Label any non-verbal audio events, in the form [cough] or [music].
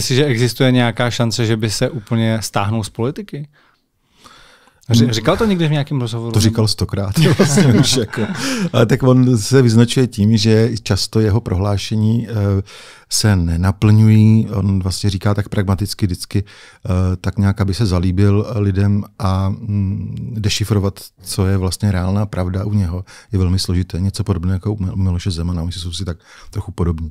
že existuje nějaká šance, že by se úplně stáhnul z politiky? Mm. Říkal to někdy v nějakém rozhovoru? To říkal stokrát. [laughs] Vlastně už jako. Ale tak on se vyznačuje tím, že často jeho prohlášení eh, se nenaplňují. On vlastně říká tak pragmaticky vždycky, eh, tak nějak, aby se zalíbil lidem a mm, dešifrovat, co je vlastně reálná pravda u něho, je velmi složité. Něco podobného jako u Miloše Zemana, oni jsou si tak trochu podobní.